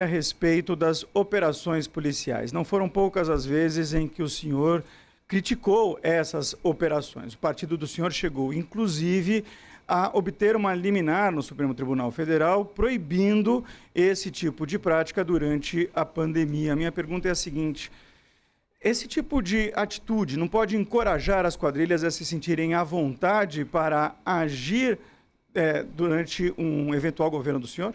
a respeito das operações policiais. Não foram poucas as vezes em que o senhor criticou essas operações. O partido do senhor chegou, inclusive, a obter uma liminar no Supremo Tribunal Federal proibindo esse tipo de prática durante a pandemia. A minha pergunta é a seguinte: esse tipo de atitude não pode encorajar as quadrilhas a se sentirem à vontade para agir é, durante um eventual governo do senhor?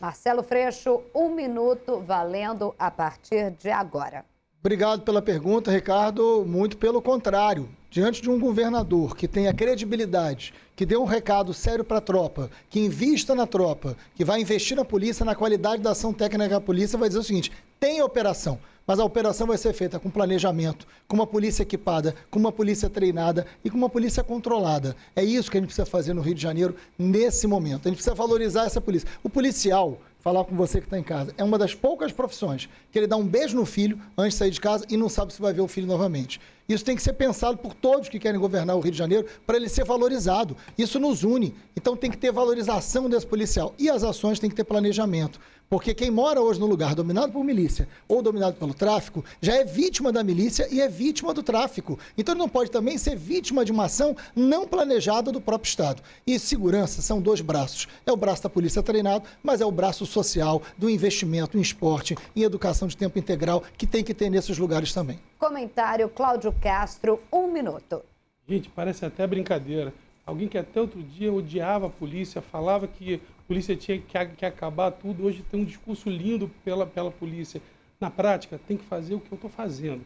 Marcelo Freixo, um minuto valendo a partir de agora. Obrigado pela pergunta, Ricardo. Muito pelo contrário. Diante de um governador que tenha credibilidade, que dê um recado sério para a tropa, que invista na tropa, que vai investir na polícia, na qualidade da ação técnica da polícia, vai dizer o seguinte: tem operação. Mas a operação vai ser feita com planejamento, com uma polícia equipada, com uma polícia treinada e com uma polícia controlada. É isso que a gente precisa fazer no Rio de Janeiro nesse momento. A gente precisa valorizar essa polícia. O policial, falar com você que está em casa. É uma das poucas profissões que ele dá um beijo no filho antes de sair de casa e não sabe se vai ver o filho novamente. Isso tem que ser pensado por todos que querem governar o Rio de Janeiro para ele ser valorizado. Isso nos une. Então tem que ter valorização desse policial. E as ações têm que ter planejamento. Porque quem mora hoje no lugar dominado por milícia ou dominado pelo tráfico já é vítima da milícia e é vítima do tráfico. Então ele não pode também ser vítima de uma ação não planejada do próprio Estado. E segurança são dois braços. É o braço da polícia treinado, mas é o braço social, do investimento em esporte, em educação de tempo integral, que tem que ter nesses lugares também. Comentário Cláudio Castro, um minuto. Gente, parece até brincadeira. Alguém que até outro dia odiava a polícia, falava que a polícia tinha que, que acabar tudo, hoje tem um discurso lindo pela, pela polícia. Na prática, tem que fazer o que eu estou fazendo: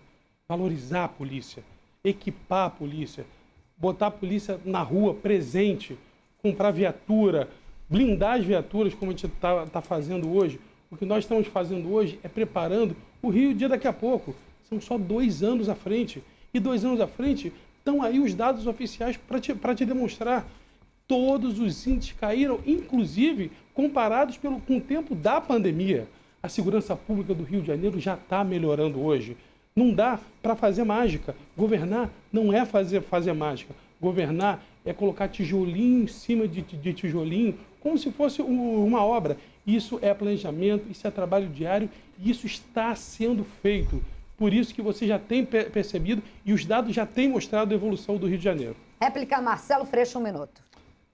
valorizar a polícia, equipar a polícia, botar a polícia na rua, presente, comprar viatura, blindar as viaturas, como a gente está tá fazendo hoje. O que nós estamos fazendo hoje é preparando o Rio Dia daqui a pouco. São só dois anos à frente. E dois anos à frente estão aí os dados oficiais para te, te demonstrar. Todos os índices caíram, inclusive comparados pelo, com o tempo da pandemia. A segurança pública do Rio de Janeiro já está melhorando hoje. Não dá para fazer mágica. Governar não é fazer, fazer mágica. Governar é colocar tijolinho em cima de, de tijolinho, como se fosse um, uma obra. Isso é planejamento, isso é trabalho diário e isso está sendo feito. Por isso que você já tem percebido e os dados já têm mostrado a evolução do Rio de Janeiro. Réplica Marcelo Freixo, um minuto.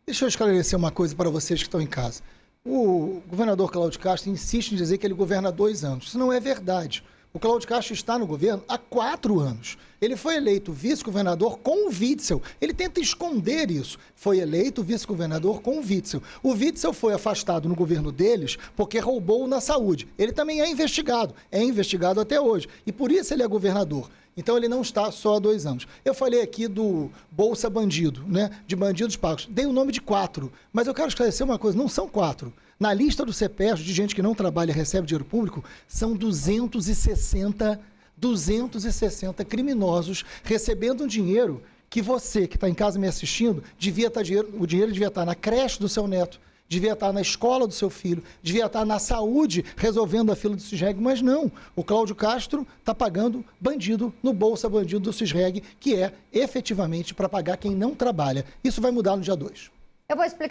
Deixa eu esclarecer uma coisa para vocês que estão em casa. O governador Cláudio Castro insiste em dizer que ele governa há dois anos. Isso não é verdade. O Cláudio Castro está no governo há quatro anos. Ele foi eleito vice-governador com o Witzel. Ele tenta esconder isso. Foi eleito vice-governador com o Witzel. O Witzel foi afastado no governo deles porque roubou na saúde. Ele também é investigado. É investigado até hoje. E por isso ele é governador. Então ele não está só há dois anos. Eu falei aqui do Bolsa Bandido, né? De bandidos pagos. Dei o nome de quatro, mas eu quero esclarecer uma coisa: não são quatro. Na lista do CEPES, de gente que não trabalha e recebe dinheiro público, são 260, 260 criminosos recebendo um dinheiro que você, que está em casa me assistindo, devia estar tá dinheiro, o dinheiro devia estar tá na creche do seu neto, devia estar na escola do seu filho, devia estar na saúde resolvendo a fila do CISREG, mas não. O Cláudio Castro está pagando bandido no Bolsa Bandido do CISREG, que é efetivamente para pagar quem não trabalha. Isso vai mudar no dia 2. Eu vou explicar.